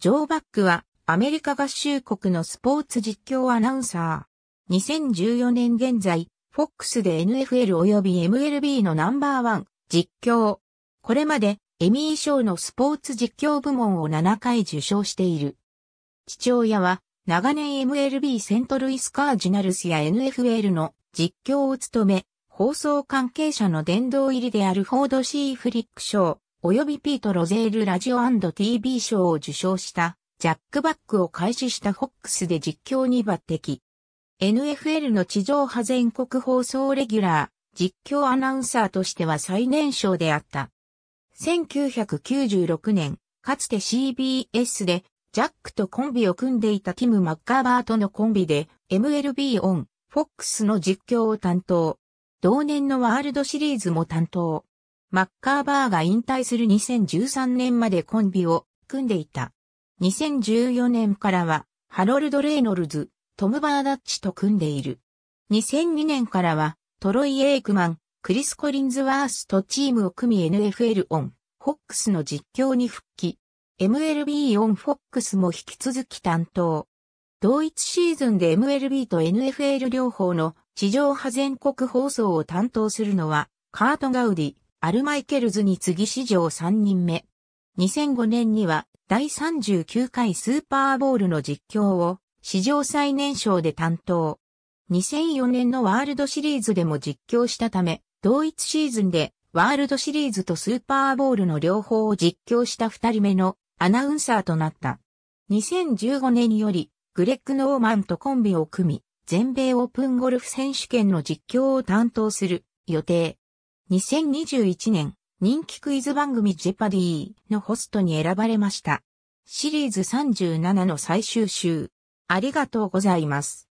ジョー・バックはアメリカ合衆国のスポーツ実況アナウンサー。2014年現在、FOX で NFL 及び MLB のナンバーワン実況。これまでエミー賞のスポーツ実況部門を7回受賞している。父親は長年 MLB セントルイスカージナルスや NFL の実況を務め、放送関係者の殿堂入りであるフォード・シー・フリック賞、及びピート・ロゼールラジオ &TV 賞を受賞したジャックバックを開始したフォックスで実況に抜擢。NFL の地上波全国放送レギュラー、実況アナウンサーとしては最年少であった。1996年、かつて CBS でジャックとコンビを組んでいたティム・マッカーバーとのコンビで MLB オン、フォックスの実況を担当。同年のワールドシリーズも担当。マッカーバーが引退する2013年までコンビを組んでいた。2014年からは、ハロルド・レイノルズ、トム・バーダッチと組んでいる。2002年からは、トロイ・エイクマン、クリス・コリンズワースとチームを組み NFL オン、フォックスの実況に復帰。MLB オンフォックスも引き続き担当。同一シーズンで MLB と NFL 両方の地上波全国放送を担当するのは、カート・ガウディ、アルマイケルズに次史上3人目。2005年には第39回スーパーボールの実況を史上最年少で担当。2004年のワールドシリーズでも実況したため、同一シーズンでワールドシリーズとスーパーボールの両方を実況した二人目のアナウンサーとなった。2015年よりグレッグ・ノーマンとコンビを組み、全米オープンゴルフ選手権の実況を担当する予定。2021年、人気クイズ番組ジェパディのホストに選ばれました。シリーズ37の最終週。ありがとうございます。